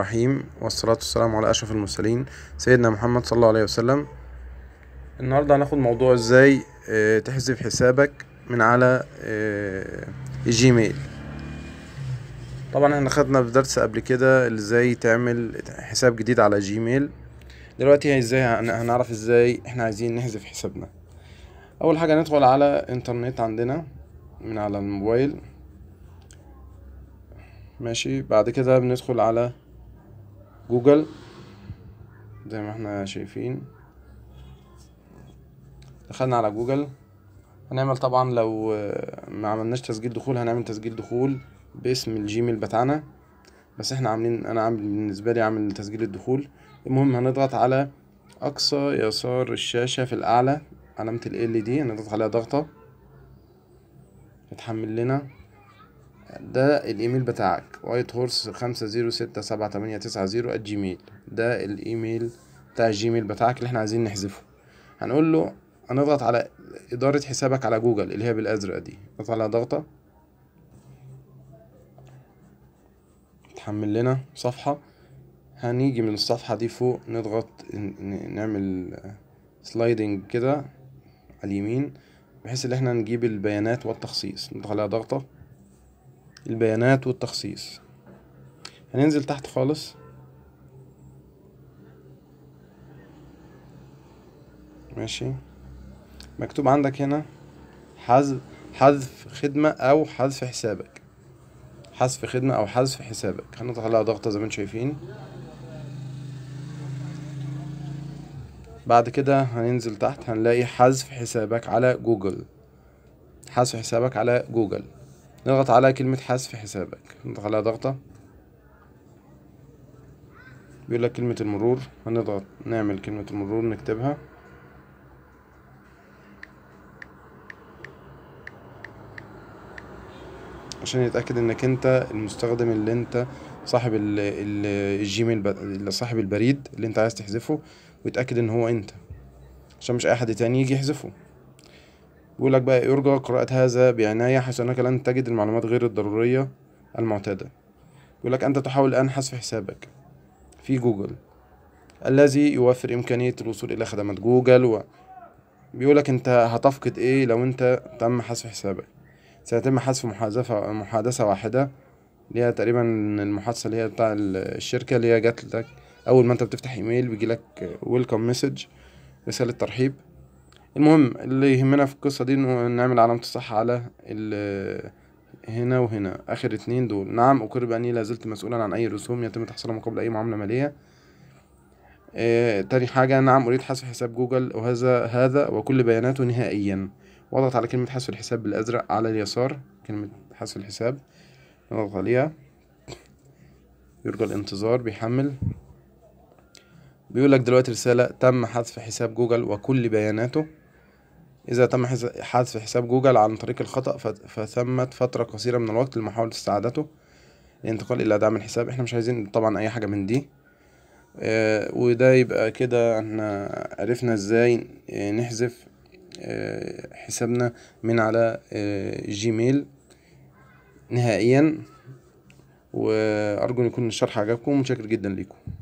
الرحيم والصلاة والسلام على أشرف المرسلين سيدنا محمد صلى الله عليه وسلم النهاردة هناخد موضوع ازاي آه، تحذف حسابك من على آه، الجيميل طبعا احنا خدنا في درس قبل كده ازاي تعمل حساب جديد على جيميل دلوقتي ازاي هنعرف ازاي احنا عايزين نحذف حسابنا اول حاجة ندخل على انترنت عندنا من على الموبايل ماشي بعد كده بندخل على جوجل زي ما احنا شايفين دخلنا على جوجل هنعمل طبعا لو ما عملناش تسجيل دخول هنعمل تسجيل دخول باسم الجيميل بتاعنا بس احنا عاملين انا عامل بالنسبه لي عامل تسجيل الدخول المهم هنضغط على اقصى يسار الشاشه في الاعلى علامه ال دي هنضغط عليها ضغطه تتحمل لنا ده الايميل بتاعك وايت هورس خمسة زيرو ستة سبعة تمانية تسعة زيرو ات جيميل ده الايميل بتاع الجيميل بتاعك اللي احنا عايزين نحذفه هنقول له هنضغط على إدارة حسابك على جوجل اللي هي بالأزرق دي نضغط على ضغطة تحمل لنا صفحة هنيجي من الصفحة دي فوق نضغط نعمل سلايدنج كده على اليمين بحيث ان احنا نجيب البيانات والتخصيص نضغط على ضغطة البيانات والتخصيص هننزل تحت خالص ماشي مكتوب عندك هنا حذف حذف خدمة أو حذف حسابك حذف خدمة أو حذف حسابك هنضغط عليها ضغطة زي ما انتم شايفين بعد كده هننزل تحت هنلاقي حذف حسابك على جوجل حذف حسابك على جوجل نضغط على كلمة حذف حسابك نضغط عليها ضغطة بيقول لك كلمة المرور هنضغط نعمل كلمة المرور نكتبها عشان يتأكد انك انت المستخدم اللي انت صاحب الجيميل اللي صاحب البريد اللي انت عايز تحذفه ويتأكد ان هو انت عشان مش اي حد تاني يجي يحذفه بيقول لك بقى يرجى قراءة هذا بعناية حيث أنك لن تجد المعلومات غير الضرورية المعتادة يقول لك أنت تحاول الآن حذف حسابك في جوجل الذي يوفر إمكانية الوصول إلى خدمات جوجل و... بيقول لك أنت هتفقد إيه لو أنت تم حذف حسابك سيتم حذف محادثة محادثة واحدة اللي هي تقريبا المحادثة اللي هي بتاع الشركة اللي هي جات لك أول ما أنت بتفتح إيميل بيجي لك ويلكم مسج رسالة ترحيب المهم اللي يهمنا في القصة دي انه نعمل علامة الصح على هنا وهنا اخر اتنين دول نعم اقر باني لازلت مسؤولا عن اي رسوم يتم تحصيلها مقابل اي معاملة مالية آه، تاني حاجة نعم أريد حذف حساب جوجل وهذا هذا وكل بياناته نهائيا واضغط على كلمة حذف الحساب بالأزرق على اليسار كلمة حذف الحساب نضغط عليها يرجى الانتظار بيحمل بيقولك دلوقتي رسالة تم حذف حساب جوجل وكل بياناته إذا تم حذف حساب جوجل عن طريق الخطأ فثمت فترة قصيرة من الوقت لمحاولة استعادته الانتقال إلى دعم الحساب احنا مش عايزين طبعا أي حاجة من دي آه، وده يبقى كده احنا عرفنا ازاي نحذف آه، حسابنا من على آه، جيميل نهائيا وأرجو أن يكون الشرح عجبكم وشكر جدا ليكم